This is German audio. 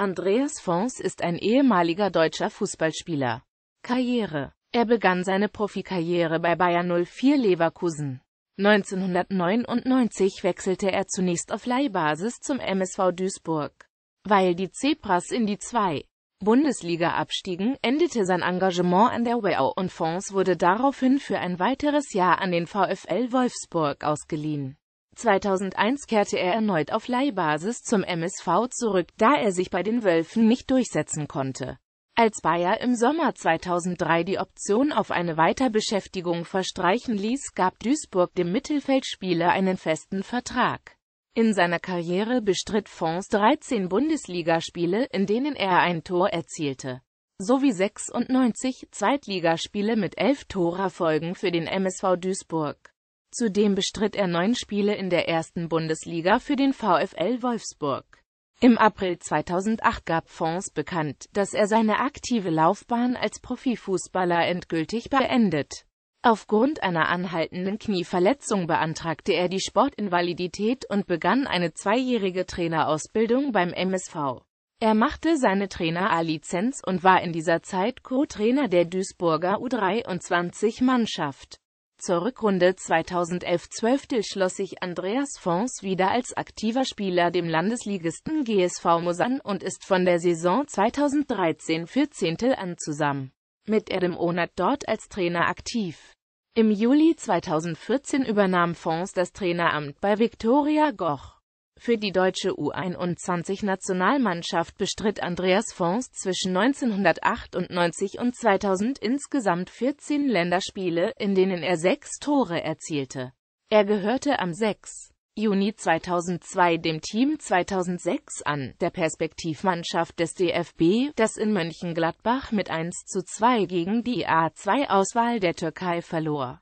Andreas Fons ist ein ehemaliger deutscher Fußballspieler. Karriere Er begann seine Profikarriere bei Bayern 04 Leverkusen. 1999 wechselte er zunächst auf Leihbasis zum MSV Duisburg. Weil die Zebras in die 2. Bundesliga abstiegen, endete sein Engagement an der WEAU und Fons wurde daraufhin für ein weiteres Jahr an den VfL Wolfsburg ausgeliehen. 2001 kehrte er erneut auf Leihbasis zum MSV zurück, da er sich bei den Wölfen nicht durchsetzen konnte. Als Bayer im Sommer 2003 die Option auf eine Weiterbeschäftigung verstreichen ließ, gab Duisburg dem Mittelfeldspieler einen festen Vertrag. In seiner Karriere bestritt Fons 13 Bundesligaspiele, in denen er ein Tor erzielte, sowie 96 Zweitligaspiele mit elf Torerfolgen für den MSV Duisburg. Zudem bestritt er neun Spiele in der ersten Bundesliga für den VfL Wolfsburg. Im April 2008 gab Fons bekannt, dass er seine aktive Laufbahn als Profifußballer endgültig beendet. Aufgrund einer anhaltenden Knieverletzung beantragte er die Sportinvalidität und begann eine zweijährige Trainerausbildung beim MSV. Er machte seine Trainer-A-Lizenz und war in dieser Zeit Co-Trainer der Duisburger U23-Mannschaft. Zur Rückrunde 2011-12 schloss sich Andreas Fons wieder als aktiver Spieler dem Landesligisten GSV Moos an und ist von der Saison 2013-14 an zusammen mit Adam Onat dort als Trainer aktiv. Im Juli 2014 übernahm Fons das Traineramt bei Viktoria Goch. Für die deutsche U21-Nationalmannschaft bestritt Andreas Fons zwischen 1998 und 2000 insgesamt 14 Länderspiele, in denen er sechs Tore erzielte. Er gehörte am 6. Juni 2002 dem Team 2006 an, der Perspektivmannschaft des DFB, das in Mönchengladbach mit 1 zu 2 gegen die A2-Auswahl der Türkei verlor.